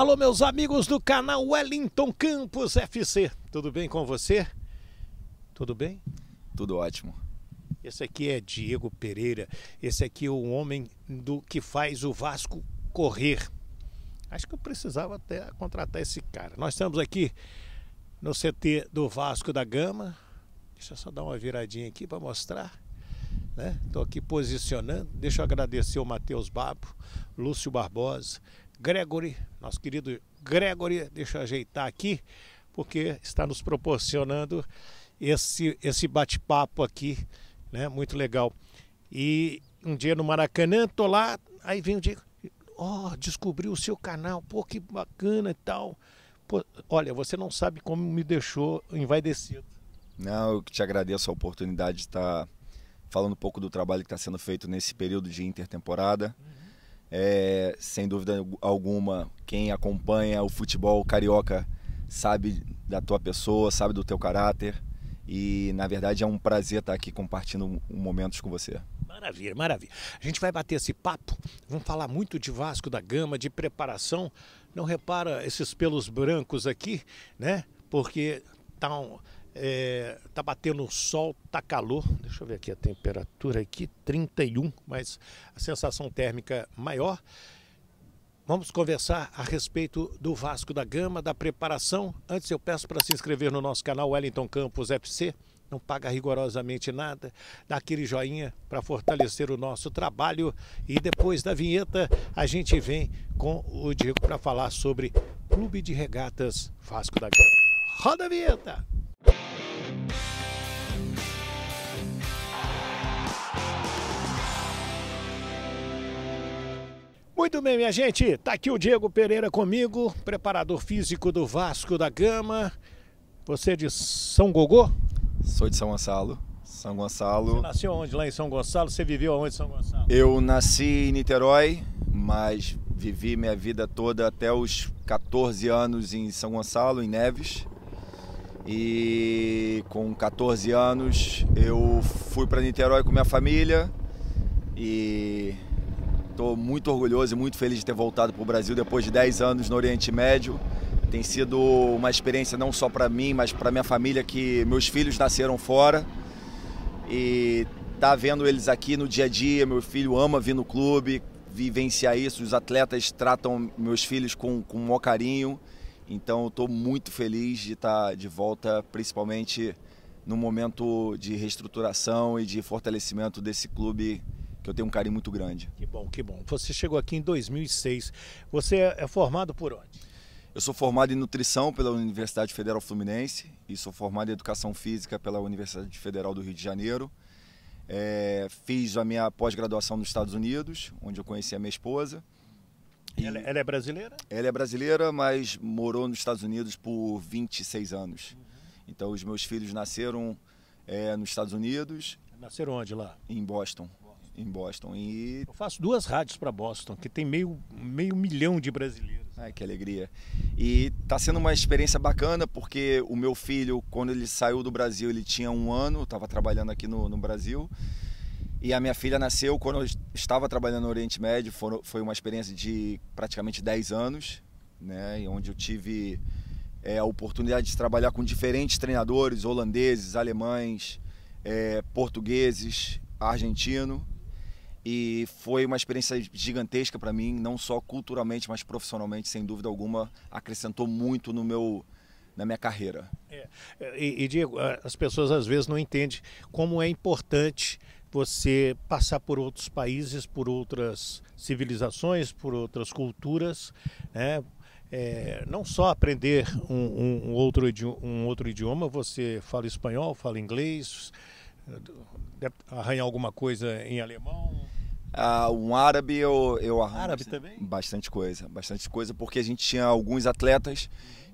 Alô, meus amigos do canal Wellington Campos FC. Tudo bem com você? Tudo bem? Tudo ótimo. Esse aqui é Diego Pereira. Esse aqui é o homem do que faz o Vasco correr. Acho que eu precisava até contratar esse cara. Nós estamos aqui no CT do Vasco da Gama. Deixa eu só dar uma viradinha aqui para mostrar. Estou né? aqui posicionando. Deixa eu agradecer o Matheus Babo, Lúcio Barbosa, Gregory, nosso querido Gregory, deixa eu ajeitar aqui, porque está nos proporcionando esse, esse bate-papo aqui, né? Muito legal. E um dia no Maracanã, tô lá, aí vem o Diego, ó, oh, descobri o seu canal, pô, que bacana e tal. Pô, olha, você não sabe como me deixou envaidecido. Não, eu te agradeço a oportunidade de estar tá falando um pouco do trabalho que está sendo feito nesse período de intertemporada. Uhum é, sem dúvida alguma, quem acompanha o futebol carioca sabe da tua pessoa, sabe do teu caráter. E na verdade é um prazer estar aqui compartilhando momentos com você. Maravilha, maravilha. A gente vai bater esse papo, vamos falar muito de Vasco da Gama, de preparação. Não repara esses pelos brancos aqui, né? Porque tá um, é, tá batendo sol, tá calor. Deixa eu ver aqui a temperatura aqui, 31, mas a sensação térmica maior. Vamos conversar a respeito do Vasco da Gama, da preparação. Antes eu peço para se inscrever no nosso canal Wellington Campos FC. Não paga rigorosamente nada. Dá aquele joinha para fortalecer o nosso trabalho. E depois da vinheta, a gente vem com o Diego para falar sobre Clube de Regatas Vasco da Gama. Roda a vinheta! Muito bem, minha gente. Tá aqui o Diego Pereira comigo, preparador físico do Vasco da Gama. Você é de São Gogô? Sou de São Gonçalo. São Gonçalo. Você nasceu onde lá em São Gonçalo? Você viveu onde em São Gonçalo? Eu nasci em Niterói, mas vivi minha vida toda até os 14 anos em São Gonçalo, em Neves. E com 14 anos eu fui para Niterói com minha família e Estou muito orgulhoso e muito feliz de ter voltado para o Brasil depois de 10 anos no Oriente Médio. Tem sido uma experiência não só para mim, mas para minha família, que meus filhos nasceram fora. E tá vendo eles aqui no dia a dia, meu filho ama vir no clube, vivenciar isso. Os atletas tratam meus filhos com, com o maior carinho. Então estou muito feliz de estar tá de volta, principalmente no momento de reestruturação e de fortalecimento desse clube que eu tenho um carinho muito grande. Que bom, que bom. Você chegou aqui em 2006. Você é, é formado por onde? Eu sou formado em nutrição pela Universidade Federal Fluminense e sou formado em educação física pela Universidade Federal do Rio de Janeiro. É, fiz a minha pós-graduação nos Estados Unidos, onde eu conheci a minha esposa. Ela, é, ela, é brasileira? Ela é brasileira, mas morou nos Estados Unidos por 26 anos. Uhum. Então, os meus filhos nasceram é, nos Estados Unidos. Nasceram onde lá? Em Boston em Boston. E... Eu faço duas rádios para Boston, que tem meio, meio milhão de brasileiros. Ai, que alegria. E está sendo uma experiência bacana, porque o meu filho, quando ele saiu do Brasil, ele tinha um ano, estava trabalhando aqui no, no Brasil. E a minha filha nasceu quando eu estava trabalhando no Oriente Médio, foi uma experiência de praticamente 10 anos, né? onde eu tive é, a oportunidade de trabalhar com diferentes treinadores, holandeses, alemães, é, portugueses, argentino e foi uma experiência gigantesca para mim, não só culturalmente, mas profissionalmente, sem dúvida alguma, acrescentou muito no meu na minha carreira. É, é e, e Diego, as pessoas às vezes não entendem como é importante você passar por outros países, por outras civilizações, por outras culturas, né? É, não só aprender um, um, um, outro um outro idioma, você fala espanhol, fala inglês, arranhar alguma coisa em alemão, ah, um árabe eu, eu arranjo. Árabe também? Bastante coisa, bastante coisa, porque a gente tinha alguns atletas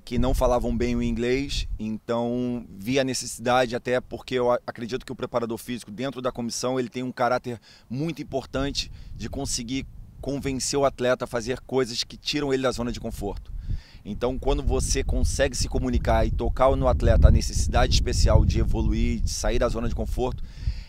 que não falavam bem o inglês, então vi a necessidade até porque eu acredito que o preparador físico dentro da comissão ele tem um caráter muito importante de conseguir convencer o atleta a fazer coisas que tiram ele da zona de conforto. Então, quando você consegue se comunicar e tocar no atleta a necessidade especial de evoluir, de sair da zona de conforto,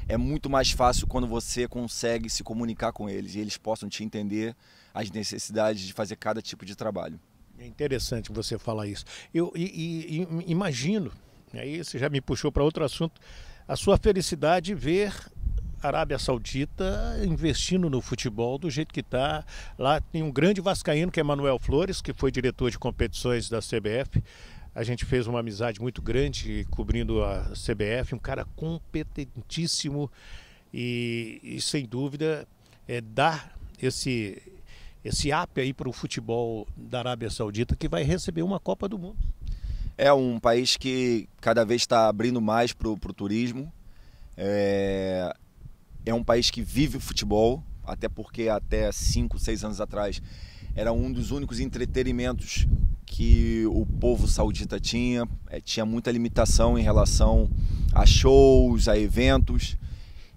é muito mais fácil quando você consegue se comunicar com eles e eles possam te entender as necessidades de fazer cada tipo de trabalho. É interessante você falar isso. Eu e, e, imagino, aí né, você já me puxou para outro assunto, a sua felicidade ver a Arábia Saudita investindo no futebol do jeito que está. Lá tem um grande vascaíno que é Manuel Flores, que foi diretor de competições da CBF. A gente fez uma amizade muito grande cobrindo a CBF, um cara competentíssimo e, e sem dúvida, é, dar esse, esse app aí para o futebol da Arábia Saudita que vai receber uma Copa do Mundo. É um país que cada vez está abrindo mais para o turismo. É, é um país que vive o futebol, até porque até 5, 6 anos atrás era um dos únicos entretenimentos que o povo saudita tinha, é, tinha muita limitação em relação a shows, a eventos.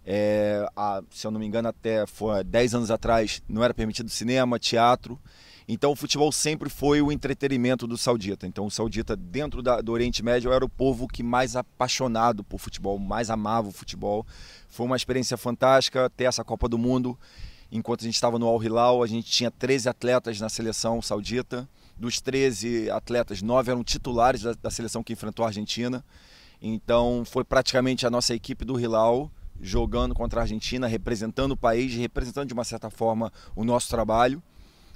É, a, se eu não me engano, até foi 10 anos atrás não era permitido cinema, teatro. Então o futebol sempre foi o entretenimento do saudita. Então o saudita dentro da, do Oriente Médio era o povo que mais apaixonado por futebol, mais amava o futebol. Foi uma experiência fantástica ter essa Copa do Mundo. Enquanto a gente estava no Al Hilal, a gente tinha 13 atletas na seleção saudita. Dos 13 atletas, nove eram titulares da, da seleção que enfrentou a Argentina. Então foi praticamente a nossa equipe do Hilal jogando contra a Argentina, representando o país, representando de uma certa forma o nosso trabalho.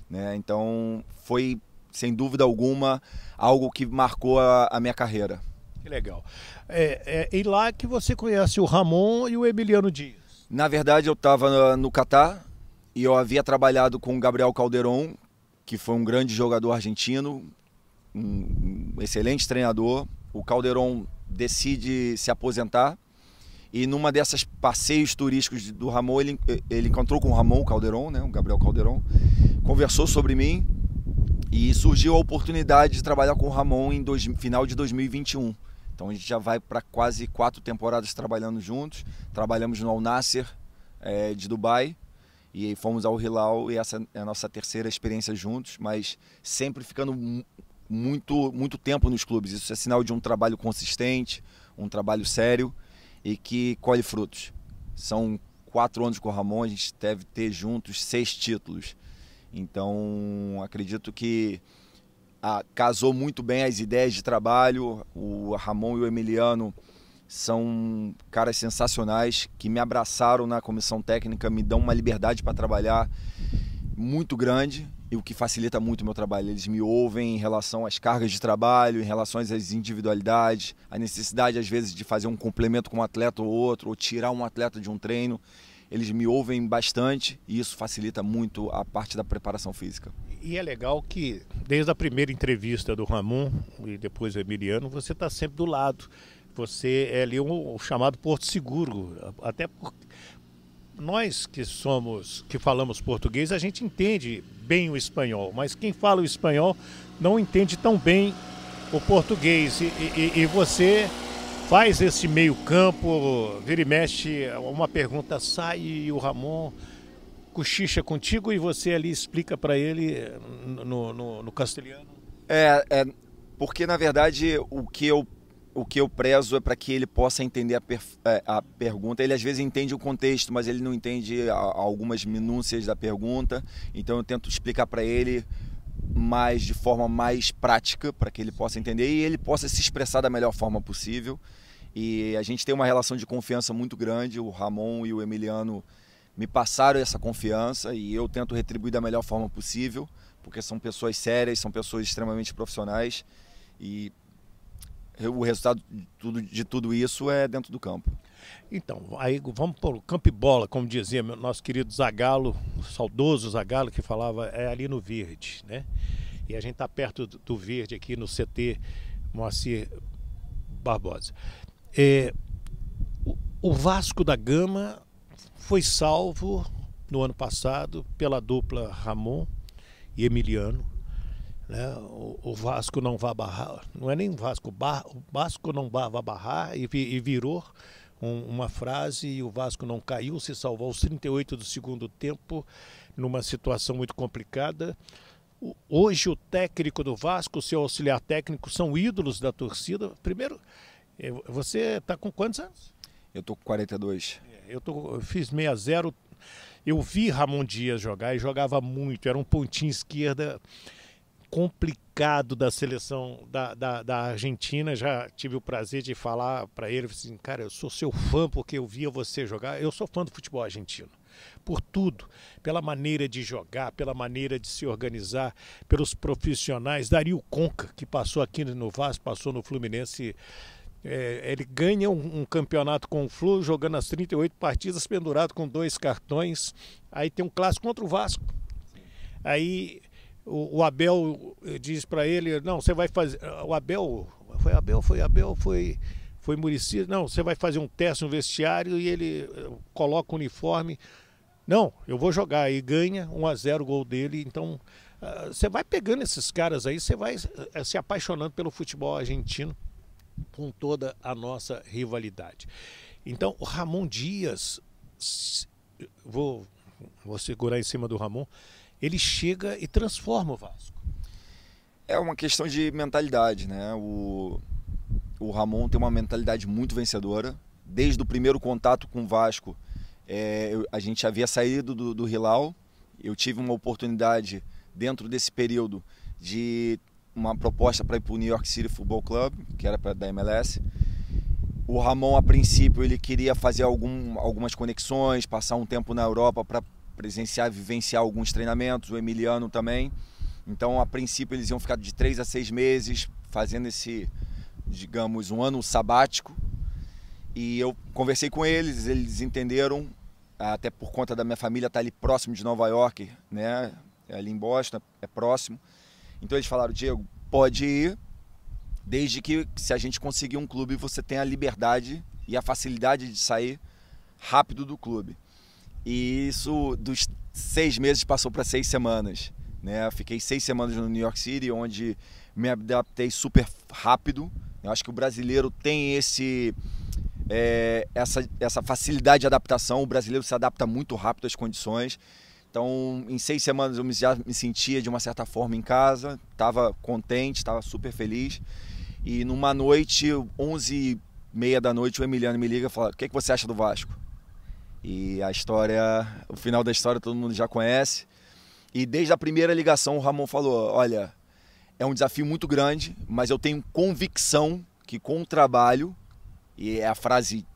Né? Então foi, sem dúvida alguma, algo que marcou a, a minha carreira. Que legal. É, é, e lá que você conhece o Ramon e o Emiliano Dias? Na verdade, eu estava no, no Catar e eu havia trabalhado com o Gabriel Calderon, que foi um grande jogador argentino, um excelente treinador. O Calderon decide se aposentar e numa dessas passeios turísticos do Ramon, ele, ele encontrou com o Ramon Calderon, né, o Gabriel Calderon, conversou sobre mim e surgiu a oportunidade de trabalhar com o Ramon em dois, final de 2021. Então a gente já vai para quase quatro temporadas trabalhando juntos. Trabalhamos no Al Nasser é, de Dubai e aí fomos ao Hilal e essa é a nossa terceira experiência juntos, mas sempre ficando muito, muito tempo nos clubes. Isso é sinal de um trabalho consistente, um trabalho sério e que colhe frutos. São quatro anos com o Ramon, a gente deve ter juntos seis títulos. Então, acredito que ah, casou muito bem as ideias de trabalho. O Ramon e o Emiliano são caras sensacionais que me abraçaram na comissão técnica, me dão uma liberdade para trabalhar muito grande e o que facilita muito o meu trabalho. Eles me ouvem em relação às cargas de trabalho, em relação às individualidades, a necessidade às vezes de fazer um complemento com um atleta ou outro, ou tirar um atleta de um treino. Eles me ouvem bastante e isso facilita muito a parte da preparação física. E é legal que desde a primeira entrevista do Ramon e depois do Emiliano, você está sempre do lado você é ali um, um chamado Porto Seguro, até porque nós que somos, que falamos português, a gente entende bem o espanhol, mas quem fala o espanhol não entende tão bem o português. E, e, e você faz esse meio-campo, vira e mexe, uma pergunta sai e o Ramon cochicha contigo e você ali explica para ele eh, no, no, no castelhano. É, é, porque na verdade o que eu o que eu prezo é para que ele possa entender a, per, é, a, pergunta. Ele às vezes entende o contexto, mas ele não entende a, algumas minúcias da pergunta. Então eu tento explicar para ele mais de forma mais prática para que ele possa entender e ele possa se expressar da melhor forma possível. E a gente tem uma relação de confiança muito grande. O Ramon e o Emiliano me passaram essa confiança e eu tento retribuir da melhor forma possível, porque são pessoas sérias, são pessoas extremamente profissionais e o resultado de tudo, de tudo isso é dentro do campo. Então, aí vamos para o campo e bola, como dizia meu nosso querido Zagalo, saudoso Zagalo, que falava é ali no verde, né? E a gente está perto do verde aqui no CT Moacir Barbosa. É, o Vasco da Gama foi salvo no ano passado pela dupla Ramon e Emiliano né? O, o, Vasco não vai barrar, não é nem o Vasco, bar, o Vasco não vai barrar e, e virou um, uma frase e o Vasco não caiu, se salvou aos 38 do segundo tempo, numa situação muito complicada. O, hoje o técnico do Vasco, seu auxiliar técnico, são ídolos da torcida. Primeiro, eh, você está com quantos anos? Eu tô com 42. É, eu, tô, eu fiz 60. Eu vi Ramon Dias jogar e jogava muito, era um pontinho esquerda complicado da seleção da, da, da, Argentina. Já tive o prazer de falar para ele assim, cara, eu sou seu fã porque eu via você jogar. Eu sou fã do futebol argentino. Por tudo, pela maneira de jogar, pela maneira de se organizar, pelos profissionais. Dario Conca, que passou aqui no Vasco, passou no Fluminense. É, ele ganha um, um, campeonato com o Flu, jogando as 38 partidas, pendurado com dois cartões. Aí tem um clássico contra o Vasco. Aí o, o Abel eh, diz para ele, não, você vai fazer. O Abel, foi Abel, foi Abel, foi, foi Murici. Não, você vai fazer um teste no vestiário e ele eh, coloca o uniforme. Não, eu vou jogar. E ganha 1 a 0 o gol dele. Então, ah, você vai pegando esses caras aí, você vai eh, se apaixonando pelo futebol argentino com toda a nossa rivalidade. Então, o Ramon Dias, vou, vou segurar em cima do Ramon, ele chega e transforma o Vasco. É uma questão de mentalidade, né? O, o Ramon tem uma mentalidade muito vencedora. Desde o primeiro contato com o Vasco, é, eu, a gente havia saído do, do Hilal. Eu tive uma oportunidade dentro desse período de uma proposta para ir para o New York City Football Club, que era para da MLS. O Ramon, a princípio, ele queria fazer algum, algumas conexões, passar um tempo na Europa para presenciar, vivenciar alguns treinamentos, o Emiliano também. Então, a princípio, eles iam ficar de três a seis meses fazendo esse, digamos, um ano sabático. E eu conversei com eles, eles entenderam, até por conta da minha família estar tá ali próximo de Nova York, né? É ali em Boston, é próximo. Então eles falaram, Diego, pode ir, desde que se a gente conseguir um clube, você tenha a liberdade e a facilidade de sair rápido do clube. E isso dos seis meses passou para seis semanas. Né? Fiquei seis semanas no New York City, onde me adaptei super rápido. Eu acho que o brasileiro tem esse é, essa, essa facilidade de adaptação. O brasileiro se adapta muito rápido às condições. Então, em seis semanas eu já me sentia de uma certa forma em casa, estava contente, estava super feliz. E numa noite, 11 h meia da noite, o Emiliano me liga e fala: O que, é que você acha do Vasco? E a história, o final da história todo mundo já conhece. E desde a primeira ligação o Ramon falou: "Olha, é um desafio muito grande, mas eu tenho convicção que com o trabalho, e é a frase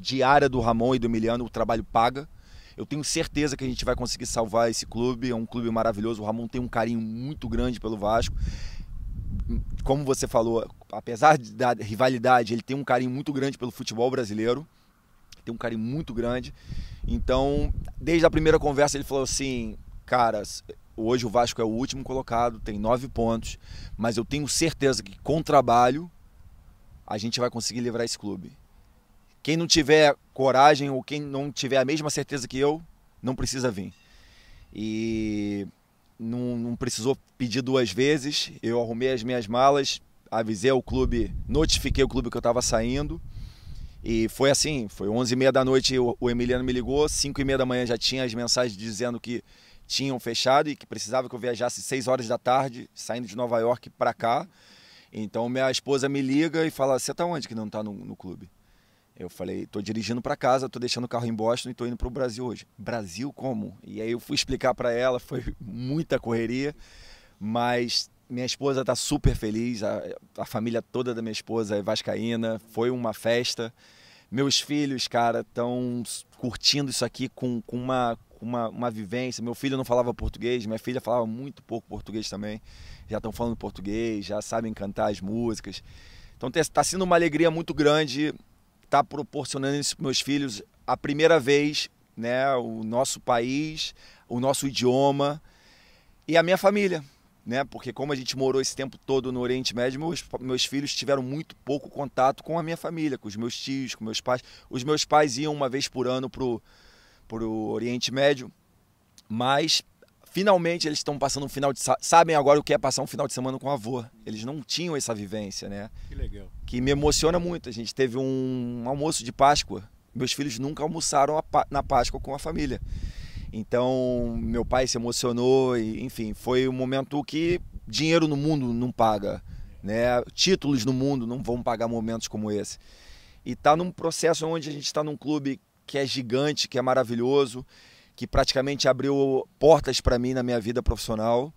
diária do Ramon e do Emiliano, o trabalho paga. Eu tenho certeza que a gente vai conseguir salvar esse clube, é um clube maravilhoso. O Ramon tem um carinho muito grande pelo Vasco. Como você falou, apesar da rivalidade, ele tem um carinho muito grande pelo futebol brasileiro tem um carinho muito grande. Então, desde a primeira conversa, ele falou assim: cara, hoje o Vasco é o último colocado, tem nove pontos, mas eu tenho certeza que com trabalho a gente vai conseguir livrar esse clube. Quem não tiver coragem ou quem não tiver a mesma certeza que eu, não precisa vir. E não, não precisou pedir duas vezes, eu arrumei as minhas malas, avisei o clube, notifiquei o clube que eu estava saindo. E foi assim, foi 11h30 da noite, o, Emiliano me ligou, 5h30 da manhã já tinha as mensagens dizendo que tinham fechado e que precisava que eu viajasse 6 horas da tarde, saindo de Nova York para cá. Então minha esposa me liga e fala, você tá onde que não tá no, no clube? Eu falei, tô dirigindo para casa, tô deixando o carro em Boston e tô indo pro Brasil hoje. Brasil como? E aí eu fui explicar para ela, foi muita correria, mas minha esposa está super feliz, a, a, família toda da minha esposa é vascaína, foi uma festa. Meus filhos, cara, estão curtindo isso aqui com, com, uma, uma, uma vivência. Meu filho não falava português, minha filha falava muito pouco português também. Já estão falando português, já sabem cantar as músicas. Então está sendo uma alegria muito grande, está proporcionando isso para meus filhos a primeira vez, né? O nosso país, o nosso idioma e a minha família né? Porque como a gente morou esse tempo todo no Oriente Médio, meus, meus filhos tiveram muito pouco contato com a minha família, com os meus tios, com meus pais. Os meus pais iam uma vez por ano pro, pro Oriente Médio, mas finalmente eles estão passando um final de sabem agora o que é passar um final de semana com o avô. Eles não tinham essa vivência, né? Que legal. Que me emociona muito. A gente teve um almoço de Páscoa. Meus filhos nunca almoçaram na Páscoa com a família. Então, meu pai se emocionou e, enfim, foi um momento que dinheiro no mundo não paga, né? Títulos no mundo não vão pagar momentos como esse. E tá num processo onde a gente está num clube que é gigante, que é maravilhoso, que praticamente abriu portas para mim na minha vida profissional,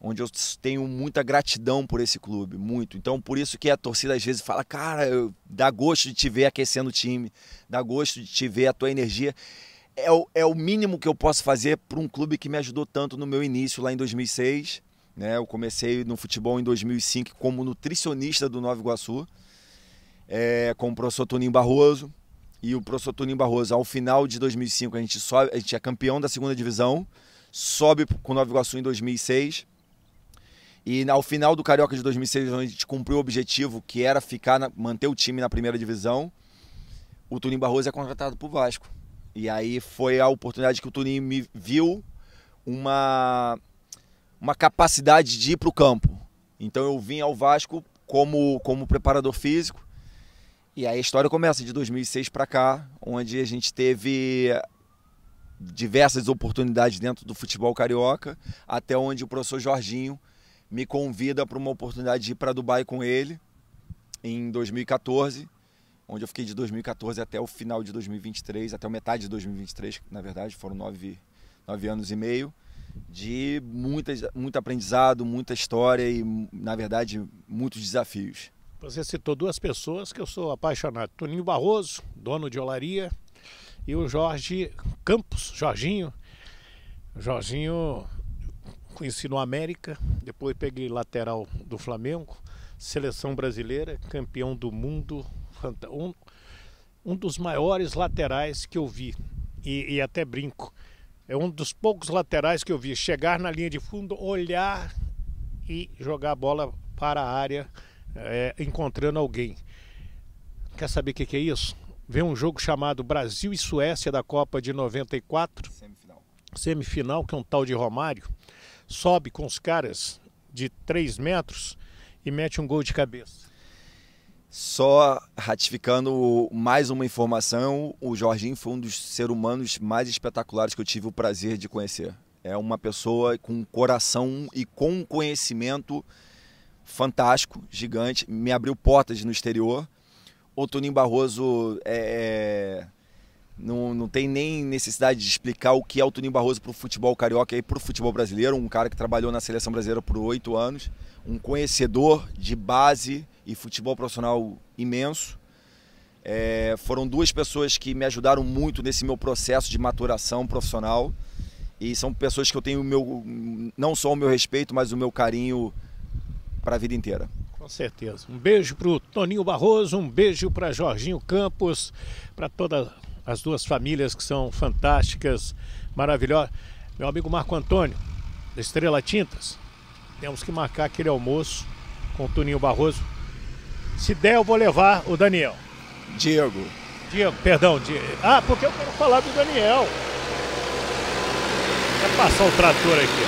onde eu tenho muita gratidão por esse clube, muito. Então, por isso que a torcida às vezes fala: "Cara, dá gosto de te ver aquecendo o time, dá gosto de te ver a tua energia" é o, é o mínimo que eu posso fazer para um clube que me ajudou tanto no meu início lá em 2006. Né? Eu comecei no futebol em 2005 como nutricionista do Nova Iguaçu, é, com o professor Toninho Barroso. E o professor Toninho Barroso, ao final de 2005, a gente, sobe, a gente é campeão da segunda divisão, sobe com o Nova Iguaçu em 2006. E ao final do Carioca de 2006, a gente cumpriu o objetivo que era ficar na, manter o time na primeira divisão. O Toninho Barroso é contratado para o Vasco. E aí foi a oportunidade que o Tuninho me viu uma, uma capacidade de ir para o campo. Então eu vim ao Vasco como, como preparador físico. E aí a história começa de 2006 para cá, onde a gente teve diversas oportunidades dentro do futebol carioca, até onde o professor Jorginho me convida para uma oportunidade de ir para Dubai com ele em 2014 onde eu fiquei de 2014 até o final de 2023, até metade de 2023, na verdade, foram nove, nove anos e meio, de muita, muito aprendizado, muita história e, na verdade, muitos desafios. Você citou duas pessoas que eu sou apaixonado: Toninho Barroso, dono de olaria, e o Jorge Campos, Jorginho. Jorginho conheci no América, depois peguei lateral do Flamengo, seleção brasileira, campeão do mundo um, um dos maiores laterais que eu vi. E, e, até brinco. É um dos poucos laterais que eu vi chegar na linha de fundo, olhar e jogar a bola para a área, é, encontrando alguém. Quer saber o que, que é isso? Vê um jogo chamado Brasil e Suécia da Copa de 94. Semifinal. Semifinal, que é um tal de Romário. Sobe com os caras de 3 metros e mete um gol de cabeça. Só ratificando mais uma informação, o Jorginho foi um dos seres humanos mais espetaculares que eu tive o prazer de conhecer. É uma pessoa com coração e com conhecimento fantástico, gigante, me abriu portas no exterior. O Toninho Barroso é, é, não, não tem nem necessidade de explicar o que é o Toninho Barroso para o futebol carioca e para o futebol brasileiro. Um cara que trabalhou na seleção brasileira por oito anos, um conhecedor de base, e futebol profissional imenso. É, foram duas pessoas que me ajudaram muito nesse meu processo de maturação profissional e são pessoas que eu tenho meu, não só o meu respeito, mas o meu carinho para a vida inteira. Com certeza. Um beijo para o Toninho Barroso, um beijo para Jorginho Campos, para todas as duas famílias que são fantásticas, maravilhosas. Meu amigo Marco Antônio, da Estrela Tintas, temos que marcar aquele almoço com o Toninho Barroso se der, eu vou levar o Daniel. Diego. Diego, perdão. Diego. Ah, porque eu quero falar do Daniel. Vai passar o trator aqui.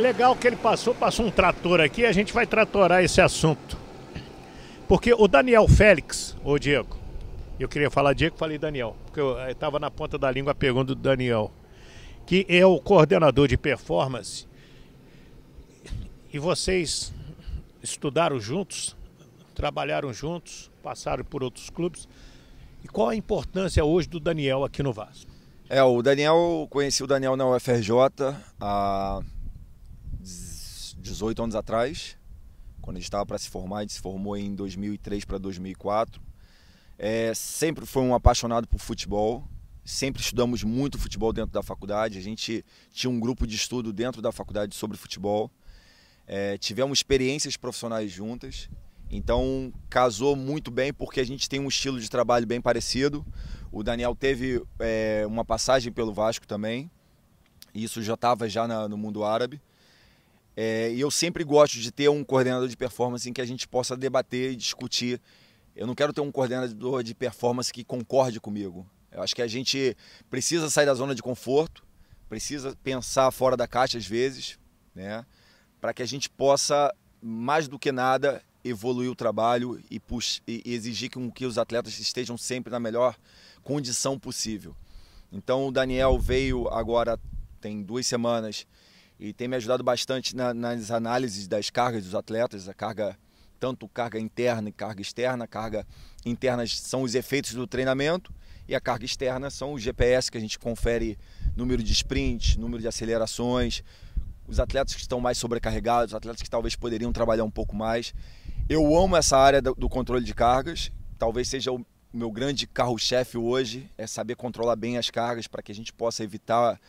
Legal que ele passou, passou um trator aqui, a gente vai tratorar esse assunto. Porque o Daniel Félix, ô Diego, eu queria falar Diego, falei Daniel, porque eu estava eh, na ponta da língua a pergunta do Daniel, que é o coordenador de performance e vocês estudaram juntos, trabalharam juntos, passaram por outros clubes. E qual a importância hoje do Daniel aqui no Vasco? É, o Daniel, conheci o Daniel na UFRJ há 18 anos atrás, quando ele estava para se formar, ele se formou em 2003 para 2004. É, sempre foi um apaixonado por futebol, sempre estudamos muito futebol dentro da faculdade, a gente tinha um grupo de estudo dentro da faculdade sobre futebol é, tivemos experiências profissionais juntas, então casou muito bem porque a gente tem um estilo de trabalho bem parecido. O Daniel teve é, uma passagem pelo Vasco também, isso já estava já na, no mundo árabe. É, e eu sempre gosto de ter um coordenador de performance em que a gente possa debater e discutir. Eu não quero ter um coordenador de performance que concorde comigo. Eu acho que a gente precisa sair da zona de conforto, precisa pensar fora da caixa às vezes, né? para que a gente possa, mais do que nada, evoluir o trabalho e, e exigir que, que os atletas estejam sempre na melhor condição possível. Então o Daniel veio agora tem duas semanas e tem me ajudado bastante na, nas análises das cargas dos atletas, a carga tanto carga interna e carga externa. A carga interna são os efeitos do treinamento e a carga externa são os GPS que a gente confere número de sprints, número de acelerações, os atletas que estão mais sobrecarregados, os atletas que talvez poderiam trabalhar um pouco mais. Eu amo essa área do, do controle de cargas, talvez seja o meu grande carro-chefe hoje, é saber controlar bem as cargas para que a gente possa evitar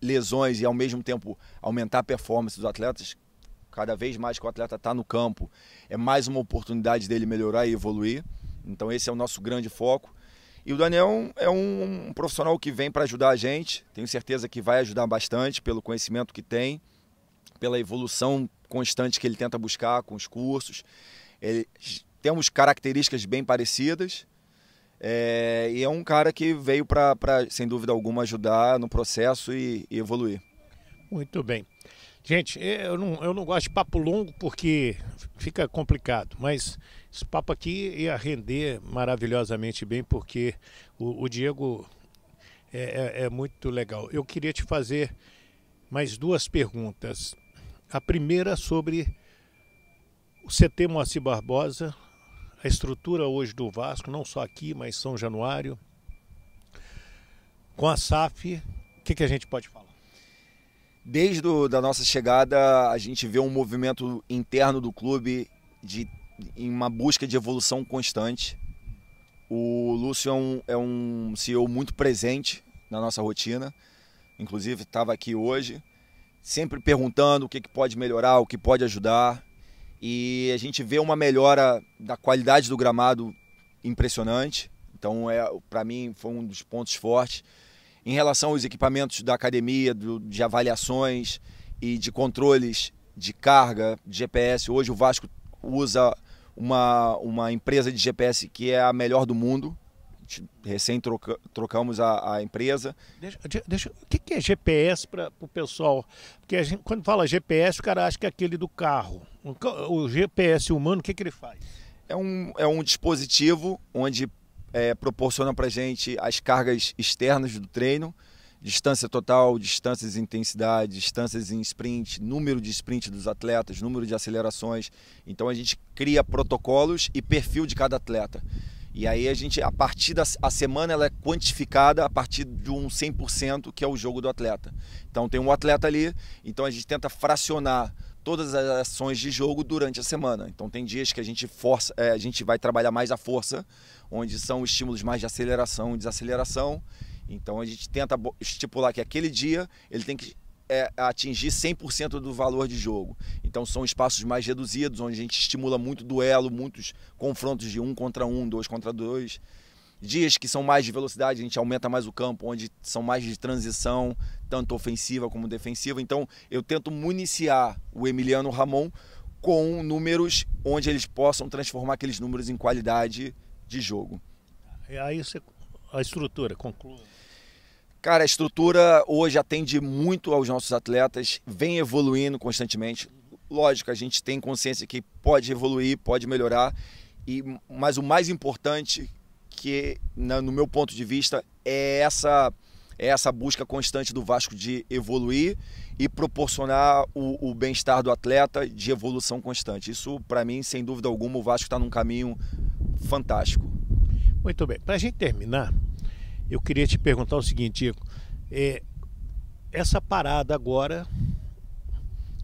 lesões e ao mesmo tempo aumentar a performance dos atletas. Cada vez mais que o atleta está no campo, é mais uma oportunidade dele melhorar e evoluir. Então esse é o nosso grande foco. E o Daniel é, é um, um profissional que vem para ajudar a gente, tenho certeza que vai ajudar bastante pelo conhecimento que tem, pela evolução constante que ele tenta buscar com os cursos. Ele, temos características bem parecidas. É, e é um cara que veio para, sem dúvida alguma, ajudar no processo e, e evoluir. Muito bem. Gente, eh, eu não, eu não gosto de papo longo porque fica complicado, mas esse papo aqui ia render maravilhosamente bem porque o, o Diego é, é, é muito legal. Eu queria te fazer mais duas perguntas. A primeira sobre o CT Moacir Barbosa, a estrutura hoje do Vasco, não só aqui, mas São Januário. Com a SAF, o que, que a gente pode falar? Desde a da nossa chegada, a gente vê um movimento interno do clube de, em uma busca de evolução constante. O Lúcio é um, é um CEO muito presente na nossa rotina, inclusive estava aqui hoje, sempre perguntando o que, que pode melhorar, o que pode ajudar. E a gente vê uma melhora da qualidade do gramado impressionante. Então, é, para mim, foi um dos pontos fortes em relação aos equipamentos da academia, do, de avaliações e de controles de carga, de GPS. Hoje o Vasco usa uma, uma empresa de GPS que é a melhor do mundo. Recém troca, trocamos a, a, empresa. Deixa, deixa, o que é GPS para o pessoal? Porque gente, quando fala GPS, o cara acha que é aquele do carro. O, o GPS humano, o que, que ele faz? É um, é um dispositivo onde é, proporciona para gente as cargas externas do treino, distância total, distâncias em intensidade, distâncias em sprint, número de sprint dos atletas, número de acelerações. Então a gente cria protocolos e perfil de cada atleta. E aí a gente, a partir da a semana, ela é quantificada a partir de um 100% que é o jogo do atleta. Então tem um atleta ali, então a gente tenta fracionar todas as ações de jogo durante a semana. Então tem dias que a gente força, é, a gente vai trabalhar mais a força, onde são estímulos mais de aceleração e desaceleração. Então a gente tenta estipular que aquele dia ele tem que é, atingir 100% do valor de jogo. Então são espaços mais reduzidos, onde a gente estimula muito duelo, muitos confrontos de um contra um, dois contra dois dias que são mais de velocidade, a gente aumenta mais o campo, onde são mais de transição, tanto ofensiva como defensiva. Então eu tento municiar o Emiliano Ramon com números onde eles possam transformar aqueles números em qualidade de jogo. E aí você, a estrutura, conclua. Cara, a estrutura hoje atende muito aos nossos atletas, vem evoluindo constantemente. Lógico, a gente tem consciência que pode evoluir, pode melhorar, e mas o mais importante que, no meu ponto de vista, é essa, é essa busca constante do Vasco de evoluir e proporcionar o, o bem-estar do atleta de evolução constante. Isso, para mim, sem dúvida alguma, o Vasco está num caminho fantástico. Muito bem. Para a gente terminar, eu queria te perguntar o seguinte, Ico. É, essa parada agora,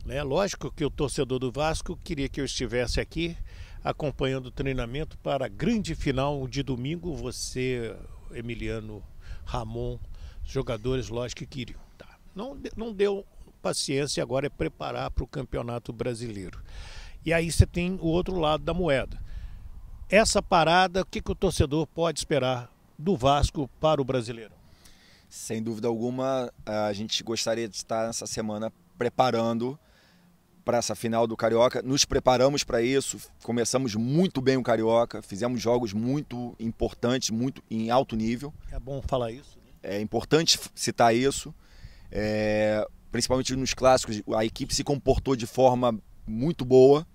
né, lógico que o torcedor do Vasco queria que eu estivesse aqui acompanhando o treinamento para a grande final de domingo. Você, Emiliano, Ramon, jogadores, lógico que queriam. Tá. Não, não deu paciência, agora é preparar para o Campeonato Brasileiro. E aí você tem o outro lado da moeda. Essa parada, o que, que o torcedor pode esperar do Vasco para o brasileiro? Sem dúvida alguma, a gente gostaria de estar essa semana preparando para essa final do Carioca. Nos preparamos para isso, começamos muito bem o Carioca, fizemos jogos muito importantes, muito em alto nível. É bom falar isso. Né? É importante citar isso. É, principalmente nos clássicos, a equipe se comportou de forma muito boa.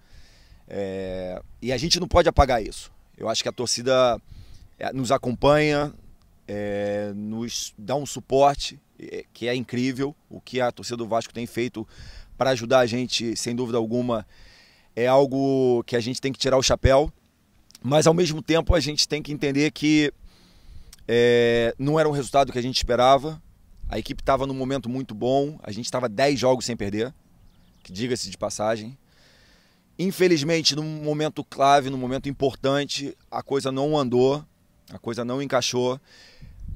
É, e a gente não pode apagar isso. Eu acho que a torcida é, nos acompanha, é, nos dá um suporte é, que é incrível o que a torcida do Vasco tem feito para ajudar a gente, sem dúvida alguma, é algo que a gente tem que tirar o chapéu, mas ao mesmo tempo a gente tem que entender que é, não era um resultado que a gente esperava. A equipe estava num momento muito bom, a gente estava 10 jogos sem perder, que diga-se de passagem. Infelizmente, num momento clave, num momento importante, a coisa não andou, a coisa não encaixou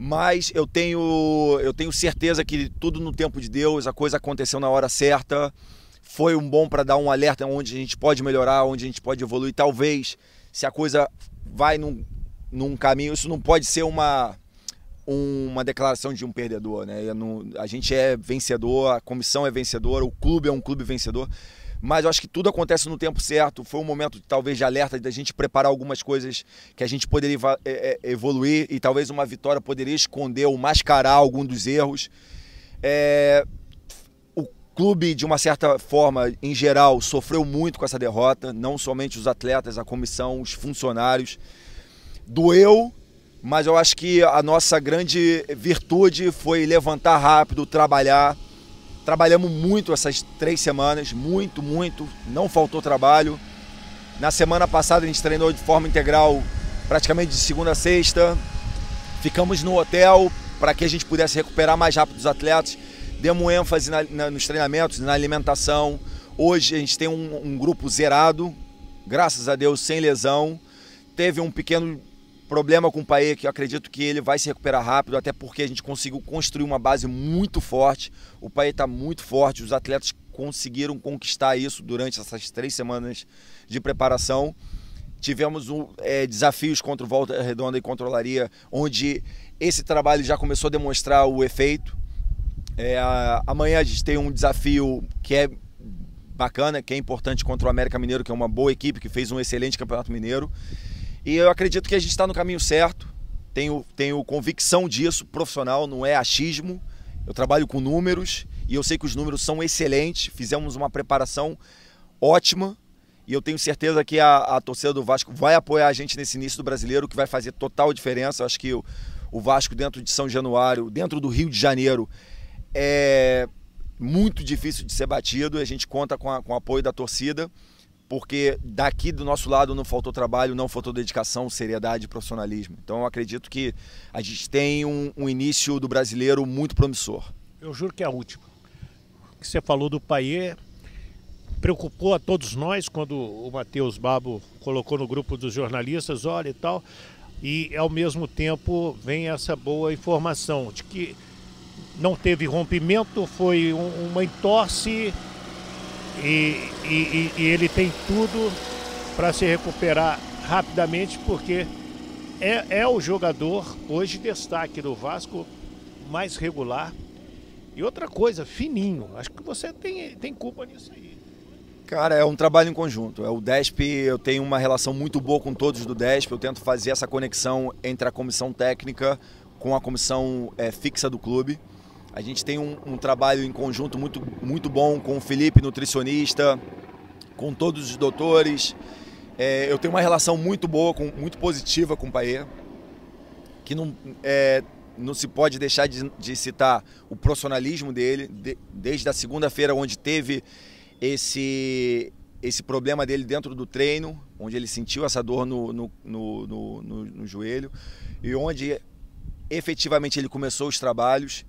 mas eu tenho, eu tenho certeza que tudo no tempo de Deus, a coisa aconteceu na hora certa. Foi um bom para dar um alerta onde a gente pode melhorar, onde a gente pode evoluir. Talvez, se a coisa vai num, num caminho, isso não pode ser uma, uma declaração de um perdedor, né? a gente é vencedor, a comissão é vencedora, o clube é um clube vencedor mas eu acho que tudo acontece no tempo certo. Foi um momento, talvez, de alerta, da gente preparar algumas coisas que a gente poderia é, é, evoluir e talvez uma vitória poderia esconder ou mascarar algum dos erros. É... O clube, de uma certa forma, em geral, sofreu muito com essa derrota, não somente os atletas, a comissão, os funcionários. Doeu, mas eu acho que a nossa grande virtude foi levantar rápido, trabalhar Trabalhamos muito essas três semanas, muito, muito, não faltou trabalho. Na semana passada a gente treinou de forma integral, praticamente de segunda a sexta. Ficamos no hotel para que a gente pudesse recuperar mais rápido os atletas. Demos ênfase na, na, nos treinamentos, na alimentação. Hoje a gente tem um, um grupo zerado, graças a Deus, sem lesão. Teve um pequeno Problema com o Paê, é que eu acredito que ele vai se recuperar rápido, até porque a gente conseguiu construir uma base muito forte. O Paê está muito forte, os atletas conseguiram conquistar isso durante essas três semanas de preparação. Tivemos um, é, desafios contra o Volta Redonda e contra o Laria, onde esse trabalho já começou a demonstrar o efeito. É, amanhã a gente tem um desafio que é bacana, que é importante contra o América Mineiro, que é uma boa equipe, que fez um excelente Campeonato Mineiro. E eu acredito que a gente está no caminho certo. Tenho, tenho convicção disso, profissional, não é achismo. Eu trabalho com números e eu sei que os números são excelentes. Fizemos uma preparação ótima e eu tenho certeza que a, a torcida do Vasco vai apoiar a gente nesse início do brasileiro, que vai fazer total diferença. Eu acho que o, o Vasco, dentro de São Januário, dentro do Rio de Janeiro, é muito difícil de ser batido. A gente conta com, com o apoio da torcida porque daqui do nosso lado não faltou trabalho, não faltou dedicação, seriedade e profissionalismo. Então eu acredito que a gente tem um, um, início do brasileiro muito promissor. Eu juro que é a última. O que você falou do Paier preocupou a todos nós quando o Matheus Babo colocou no grupo dos jornalistas, olha e tal, e ao mesmo tempo vem essa boa informação de que não teve rompimento, foi um, uma entorse e, e, e ele tem tudo para se recuperar rapidamente, porque é, é o jogador hoje destaque do Vasco mais regular. E outra coisa, fininho. Acho que você tem, tem culpa nisso aí. Cara, é um trabalho em conjunto. É o DESP, eu tenho uma relação muito boa com todos do DESP. Eu tento fazer essa conexão entre a comissão técnica com a comissão é, fixa do clube. A gente tem um, um trabalho em conjunto muito, muito bom com o Felipe, nutricionista, com todos os doutores. É, eu tenho uma relação muito boa, com, muito positiva com o Paê, que não, é, não se pode deixar de, de citar o profissionalismo dele, de, desde a segunda-feira, onde teve esse, esse problema dele dentro do treino, onde ele sentiu essa dor no, no, no, no joelho, e onde efetivamente ele começou os trabalhos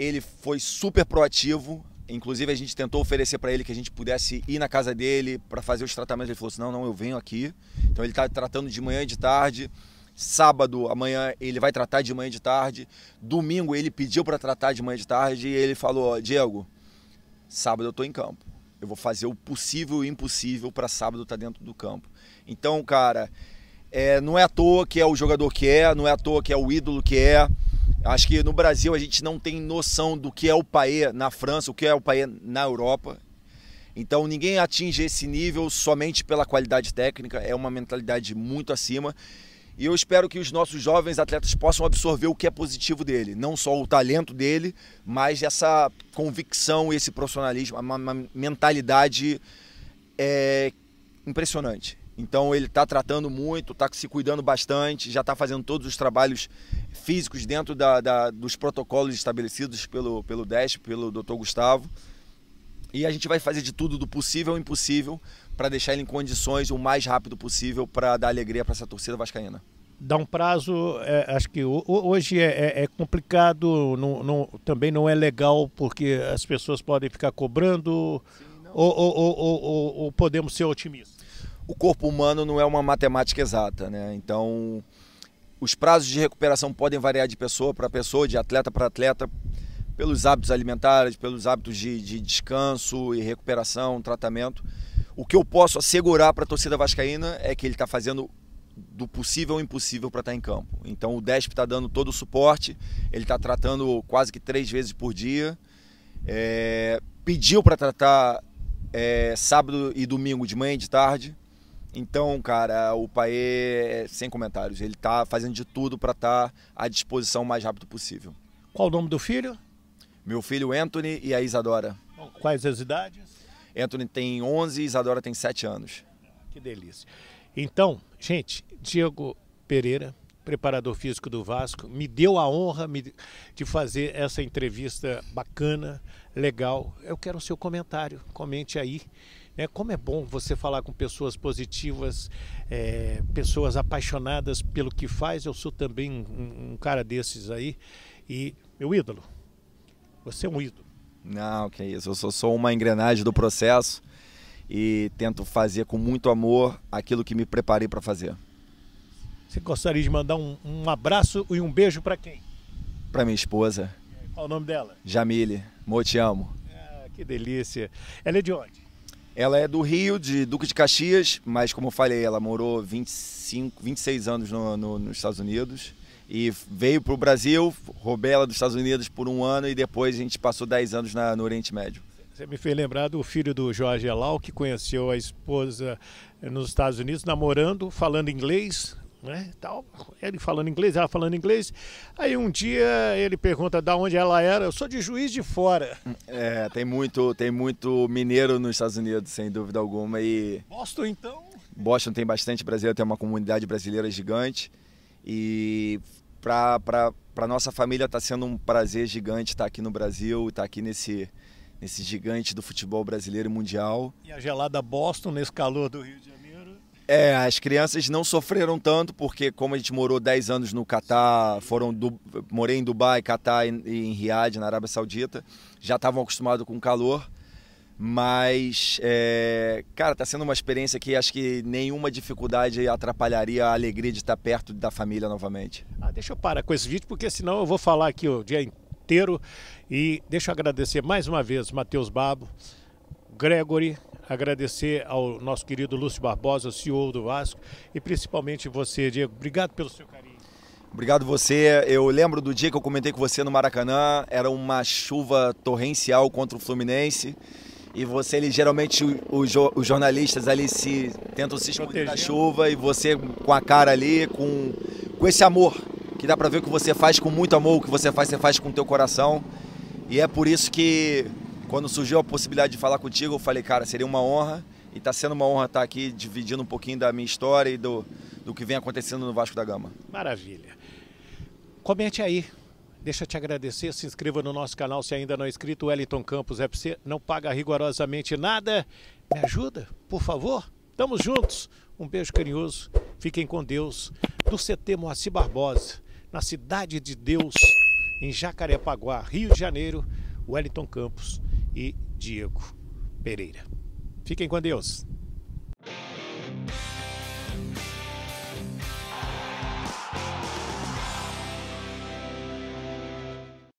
ele foi super proativo. Inclusive, a gente tentou oferecer para ele que a gente pudesse ir na casa dele para fazer os tratamentos. Ele falou assim: não, não, eu venho aqui. Então, ele está tratando de manhã e de tarde. Sábado, amanhã, ele vai tratar de manhã e de tarde. Domingo, ele pediu para tratar de manhã e de tarde. E ele falou: Diego, sábado eu estou em campo. Eu vou fazer o possível e o impossível para sábado estar tá dentro do campo. Então, cara, é, não é à toa que é o jogador que é, não é à toa que é o ídolo que é. Acho que no Brasil a gente não tem noção do que é o PAE na França, o que é o PAE na Europa. Então ninguém atinge esse nível somente pela qualidade técnica, é uma mentalidade muito acima. E eu espero que os nossos jovens atletas possam absorver o que é positivo dele, não só o talento dele, mas essa convicção, esse profissionalismo, uma, mentalidade é, impressionante. Então ele está tratando muito, está se cuidando bastante, já está fazendo todos os trabalhos físicos dentro da, da, dos protocolos estabelecidos pelo, pelo DESP, pelo Dr. Gustavo. E a gente vai fazer de tudo, do possível ao impossível, para deixar ele em condições o mais rápido possível para dar alegria para essa torcida vascaína dá um prazo, é, acho que hoje é, é, é complicado, não, não, também não é legal, porque as pessoas podem ficar cobrando, Sim, ou, ou, ou, ou, podemos ser otimistas? o corpo humano não é uma matemática exata, né? Então, os prazos de recuperação podem variar de pessoa para pessoa, de atleta para atleta, pelos hábitos alimentares, pelos hábitos de, de descanso e recuperação, tratamento. O que eu posso assegurar para a torcida vascaína é que ele está fazendo do possível ao impossível para estar tá em campo. Então o Desp está dando todo o suporte, ele está tratando quase que três vezes por dia. É, pediu para tratar é, sábado e domingo de manhã e de tarde. Então, cara, o Paê, sem comentários, ele tá fazendo de tudo para estar tá à disposição o mais rápido possível. Qual o nome do filho? Meu filho Anthony e a Isadora. Quais as idades? Anthony tem 11 e Isadora tem 7 anos. Que delícia. Então, gente, Diego Pereira, preparador físico do Vasco, me deu a honra de fazer essa entrevista bacana, legal. Eu quero o seu comentário. Comente aí. É Como é bom você falar com pessoas positivas, é, pessoas apaixonadas pelo que faz. Eu sou também um, um cara desses aí. E meu ídolo, você é um ídolo. Não, que isso. Eu sou, só uma engrenagem do processo e tento fazer com muito amor aquilo que me preparei para fazer. Você gostaria de mandar um, um abraço e um beijo para quem? Para minha esposa. Qual o nome dela? Jamile. Mo, te amo. Ah, que delícia. Ela é de onde? Ela é do Rio, de Duque de Caxias, mas como eu falei, ela morou 25, 26 anos no, no, nos Estados Unidos e veio para o Brasil, roubei ela dos Estados Unidos por um ano e depois a gente passou 10 anos na, no Oriente Médio. Você me fez lembrar do filho do Jorge Elau, que conheceu a esposa nos Estados Unidos, namorando, falando inglês, né? Tal. Ele falando inglês, ela falando inglês. Aí um dia ele pergunta da onde ela era. Eu sou de Juiz de Fora. É, tem muito, tem muito mineiro nos Estados Unidos, sem dúvida alguma. E Boston então? Boston tem bastante brasileiro, tem uma comunidade brasileira gigante e para nossa família está sendo um prazer gigante estar tá aqui no Brasil, estar tá aqui nesse nesse gigante do futebol brasileiro e mundial. E a gelada Boston nesse calor do Rio de Janeiro. É, as crianças não sofreram tanto, porque como a gente morou 10 anos no Catar, foram morei em Dubai, Catar e, em Riad, na Arábia Saudita, já estavam acostumados com o calor. Mas, é, cara, tá sendo uma experiência que acho que nenhuma dificuldade atrapalharia a alegria de estar perto da família novamente. Ah, deixa eu parar com esse vídeo, porque senão eu vou falar aqui o dia inteiro. E deixa eu agradecer mais uma vez Matheus Babo, Gregory, agradecer ao nosso querido Lúcio Barbosa, CEO do Vasco, e principalmente você, Diego. Obrigado pelo seu carinho. Obrigado você. Eu lembro do dia que eu comentei com você no Maracanã, era uma chuva torrencial contra o Fluminense. E você, ele, geralmente os, os jornalistas ali se tentam se esconder da chuva e você com a cara ali, com, com esse amor, que dá para ver que você faz com muito amor, o que você faz, você faz com o teu coração. E é por isso que quando surgiu a possibilidade de falar contigo, eu falei, cara, seria uma honra. E está sendo uma honra estar tá aqui dividindo um pouquinho da minha história e do, do que vem acontecendo no Vasco da Gama. Maravilha. Comente aí. Deixa eu te agradecer, se inscreva no nosso canal se ainda não é inscrito, Wellington Campos FC, não paga rigorosamente nada. Me ajuda, por favor? Tamo juntos. Um beijo carinhoso. Fiquem com Deus. Do CT Moacir Barbosa, na Cidade de Deus, em Jacarepaguá, Rio de Janeiro, Wellington Campos e Diego Pereira. Fiquem com Deus.